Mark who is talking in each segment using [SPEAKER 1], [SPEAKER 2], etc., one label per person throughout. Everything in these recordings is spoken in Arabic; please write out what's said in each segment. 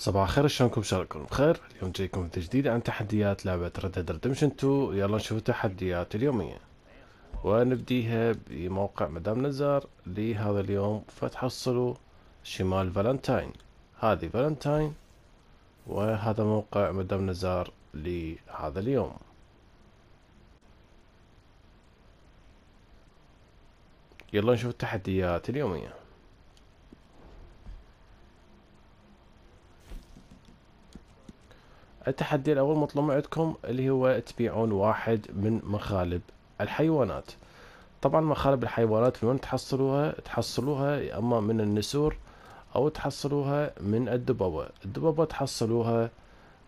[SPEAKER 1] صباح الخير شلونكم ان شاء الله بخير اليوم جايكم فيديو جديد عن تحديات لعبة Red Dead Redemption 2 يلا نشوف التحديات اليومية ونبديها بموقع مدام نزار لهذا اليوم فتحصلوا شمال فالنتاين هذه فالنتاين وهذا موقع مدام نزار لهذا اليوم يلا نشوف التحديات اليوميه التحدي الأول مطلوب عندكم اللي هو تبيعون واحد من مخالب الحيوانات طبعا مخالب الحيوانات في وين تحصلوها تحصلوها يا اما من النسور او تحصلوها من الدببة الدببة تحصلوها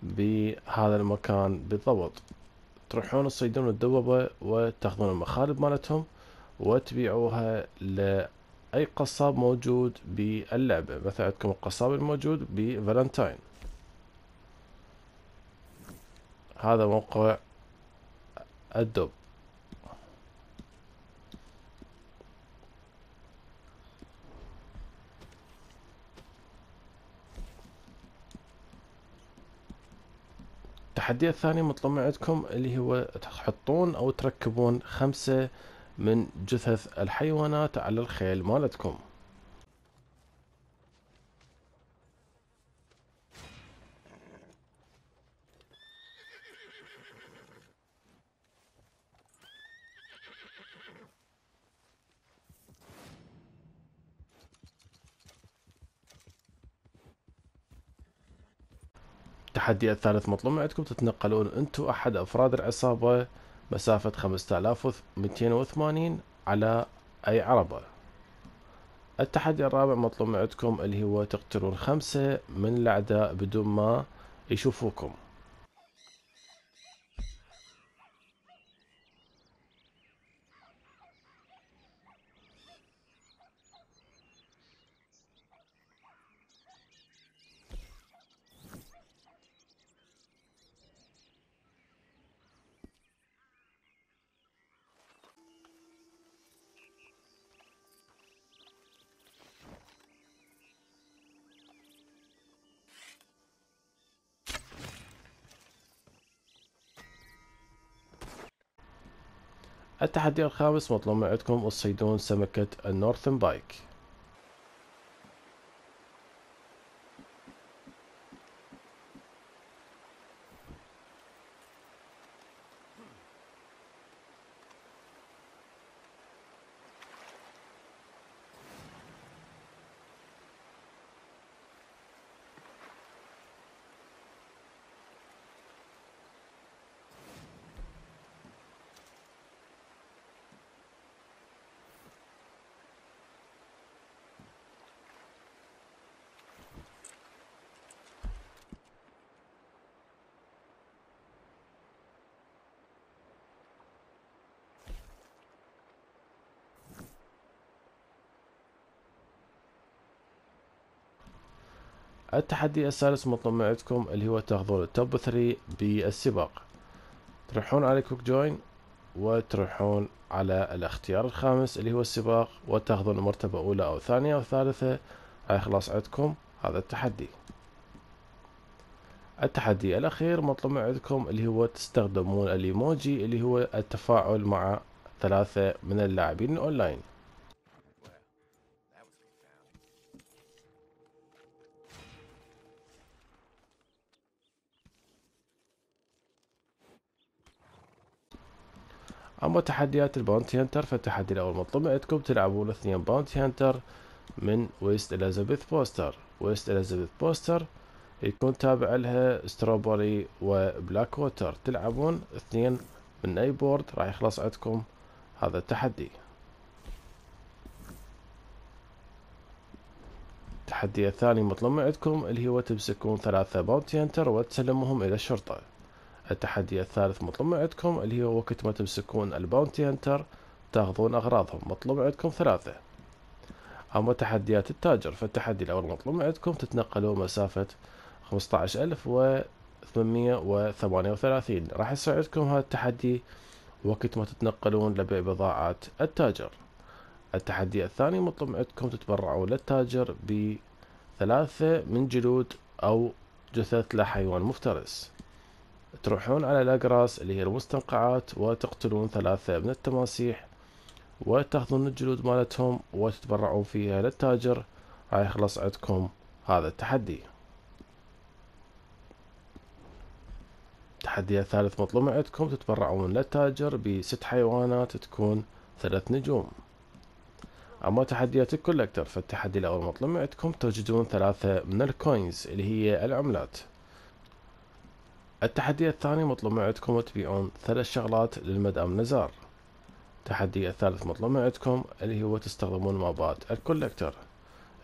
[SPEAKER 1] بهذا المكان بالضبط تروحون تصيدون الدببة وتاخذون المخالب مالتهم وتبيعوها لأي قصاب موجود باللعبة مثلا عندكم القصاب الموجود بفالنتاين هذا موقع الدب التحدي الثاني مطلوب عندكم اللي هو تحطون او تركبون خمسة من جثث الحيوانات على الخيل مالتكم التحدي الثالث مطلوب عندكم تتنقلون انتم احد افراد العصابه مسافه 5280 على اي عربه التحدي الرابع مطلوب عندكم اللي هو تقتلون خمسة من الأعداء بدون ما يشوفوكم التحدي الخامس مطلوب من عندكم الصيدون سمكة النورثن بايك التحدي السادس مطلوب من عندكم اللي هو تاخذون التوب 3 بالسباق تروحون على كوك جوين وتروحون على الاختيار الخامس اللي هو السباق وتاخذون مرتبة أولى أو ثانية أو ثالثة هاي خلاص عندكم هذا التحدي التحدي الأخير مطلوب من عندكم اللي هو تستخدمون الإيموجي اللي هو التفاعل مع ثلاثة من اللاعبين الأونلاين أما تحديات الباونتي هانتر فالتحدي الأول مطلوب عندكم تلعبون اثنين باونتي هانتر من ويست إليزابيث بوستر ويست إليزابيث بوستر يكون تابع لها ستروبري وبلاك ووتر تلعبون اثنين من أي بورد راح يخلص عندكم هذا التحدي التحدي الثاني مطلوب عندكم اللي هو تمسكون ثلاثة باونتي هانتر وتسلمهم إلى الشرطة التحدي الثالث مطلوب عندكم اللي هو وقت ما تمسكون الباونتي هنتر تاخذون أغراضهم مطلوب عندكم ثلاثة أما تحديات التاجر فالتحدي الأول مطلوب عندكم تتنقلوا مسافة خمسطعش ألف وثمانمية وثمانية وثلاثين راح يساعدكم هذا التحدي وقت ما تتنقلون لبيع بضاعات التاجر التحدي الثاني مطلوب عندكم تتبرعوا للتاجر بثلاثة من جلود أو جثث لحيوان مفترس تروحون على الأقراص اللي هي المستنقعات وتقتلون ثلاثة من التماسيح وتاخذون الجلود مالتهم وتتبرعون فيها للتاجر راح يخلص عندكم هذا التحدي التحدي الثالث مطلوب عندكم تتبرعون للتاجر بست حيوانات تكون ثلاث نجوم أما تحديات الكولكتر فالتحدي الأول مطلوب عندكم توجدون ثلاثة من الكوينز اللي هي العملات التحدي الثاني مطلوب عندكم تبيعون ثلاث شغلات للمدام نزار التحدي الثالث مطلوب عندكم اللي هو تستخدمون مابات الكولكتر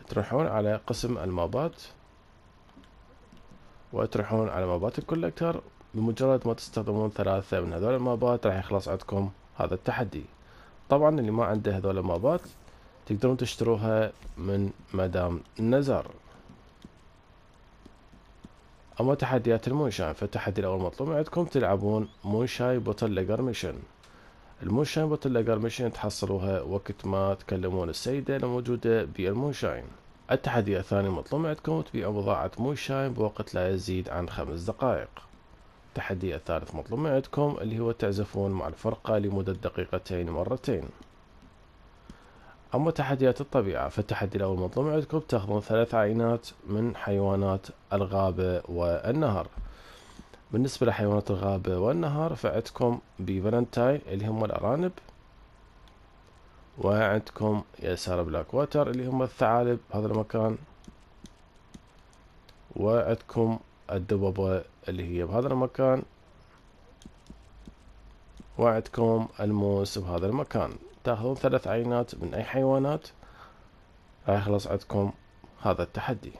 [SPEAKER 1] تروحون على قسم المابات وتروحون على مابات الكولكتر بمجرد ما تستخدمون ثلاثة من هذول المابات راح يخلص عندكم هذا التحدي طبعا اللي ما عنده هذول المابات تقدرون تشتروها من مدام نزار أما تحديات المونشاين فالتحدي الأول مطلوب عندكم تلعبون مونشاي بوتل لقر ميشن المونشاين بوتل لقر ميشن تحصلوها وقت ما تكلمون السيدة الموجودة بالمونشاين التحدي الثاني مطلوب عندكم تبيعوا بضاعة مونشاين بوقت لا يزيد عن خمس دقائق التحدي الثالث مطلوب عندكم اللي هو تعزفون مع الفرقة لمدة دقيقتين مرتين أما تحديات الطبيعة فالتحدي الأول مطلوب عندكم تاخذون ثلاث عينات من حيوانات الغابة والنهر بالنسبة لحيوانات الغابة والنهر فعندكم بفالنتاين اللي هم الأرانب وعندكم يسار بلاك ووتر اللي هم الثعالب بهذا المكان وعندكم الدببة اللي هي بهذا المكان وعندكم الموس بهذا المكان تاخذون ثلاث عينات من أي حيوانات راح يخلص عندكم هذا التحدي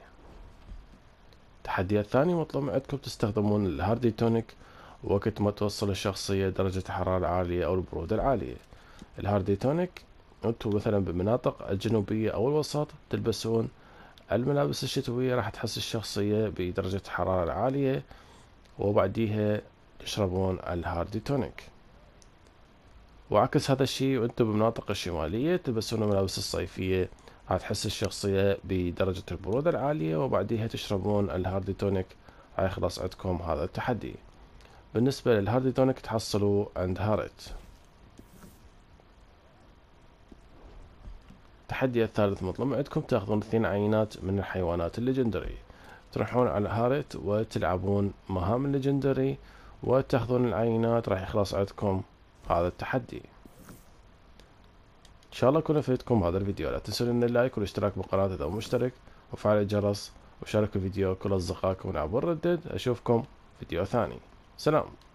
[SPEAKER 1] التحدي الثاني مطلوب من عندكم تستخدمون الهاردي تونيك وقت ما توصل الشخصية درجة حرارة عالية أو البرودة العالية الهاردي تونيك انتم مثلا بالمناطق الجنوبية أو الوسط تلبسون الملابس الشتوية راح تحس الشخصية بدرجة حرارة عالية وبعديها تشربون الهاردي تونيك وعكس هذا الشيء وانتم بالمناطق الشمالية تلبسون الملابس الصيفية هتحس الشخصية بدرجة البرودة العالية وبعديها تشربون الهاردي تونيك هيخلص عندكم هذا التحدي بالنسبة للهاردي تونيك تحصلوا عند هارت التحدي الثالث مطلوب عندكم تاخذون اثنين عينات من الحيوانات الليجندري تروحون على هارت وتلعبون مهام الليجندري وتاخذون العينات راح يخلص عندكم هذا التحدي ان شاء الله يكون فيدكم هذا الفيديو لا تنسوا ان اللايك والاشتراك بالقناة اذا مشترك وفعل الجرس وشاركوا الفيديو كل اصدقائكم عبر ردد اشوفكم فيديو ثاني سلام